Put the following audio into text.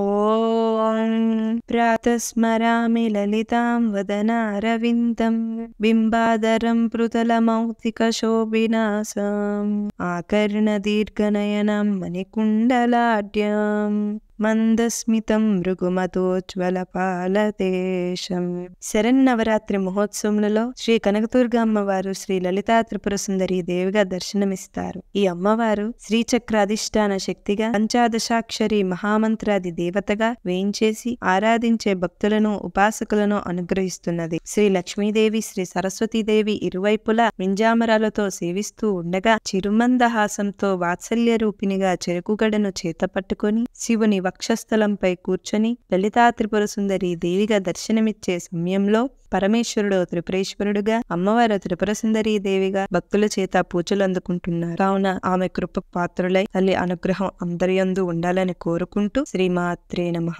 ॐ प्रातः स्मरामि ललितां वदनारविन्दं बिम्बादरं पृतलमौक्तिकशोभिनासाम् आकर्णदीर्घनयनं मणिकुण्डलाढ्याम् మందస్మితం మృగుమతోజ్వల శరణ్ శరన్నవరాత్రి మహోత్సవములలో శ్రీ కనకదుర్గ అమ్మవారు శ్రీ లలితా త్రిపుర సుందరి దేవిగా దర్శనమిస్తారు ఈ అమ్మవారు శ్రీచక్రాధిష్టాన శక్తిగా పంచాదశాక్షరి మహామంత్రాది దేవతగా వేయించేసి ఆరాధించే భక్తులను ఉపాసకులను అనుగ్రహిస్తున్నది శ్రీ లక్ష్మీదేవి శ్రీ సరస్వతీదేవి ఇరువైపులా మింజామరాలతో సేవిస్తూ ఉండగా చిరుమందహాసంతో వాత్సల్య రూపిణిగా చెరుకుగడను చేతపట్టుకుని శివుని వక్షస్థలంపై కూర్చొని లలితా త్రిపుర సుందరి దేవిగా దర్శనమిచ్చే సమయంలో పరమేశ్వరుడు త్రిపురేశ్వరుడుగా అమ్మవారు త్రిపుర సుందరీ దేవిగా భక్తుల చేత పూజలు అందుకుంటున్నారు కావున ఆమె కృప పాత్రులై తల్లి అనుగ్రహం అందరియందు ఉండాలని కోరుకుంటూ శ్రీమాత్రే నమ